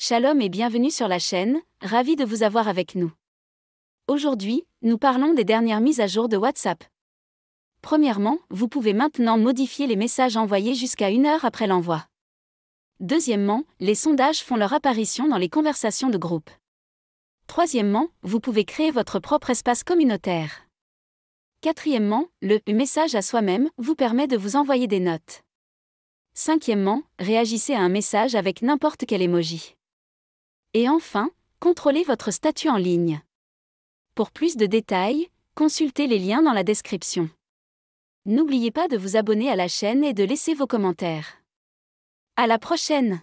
Shalom et bienvenue sur la chaîne, ravi de vous avoir avec nous. Aujourd'hui, nous parlons des dernières mises à jour de WhatsApp. Premièrement, vous pouvez maintenant modifier les messages envoyés jusqu'à une heure après l'envoi. Deuxièmement, les sondages font leur apparition dans les conversations de groupe. Troisièmement, vous pouvez créer votre propre espace communautaire. Quatrièmement, le message à soi-même vous permet de vous envoyer des notes. Cinquièmement, réagissez à un message avec n'importe quel émoji. Et enfin, contrôlez votre statut en ligne. Pour plus de détails, consultez les liens dans la description. N'oubliez pas de vous abonner à la chaîne et de laisser vos commentaires. À la prochaine!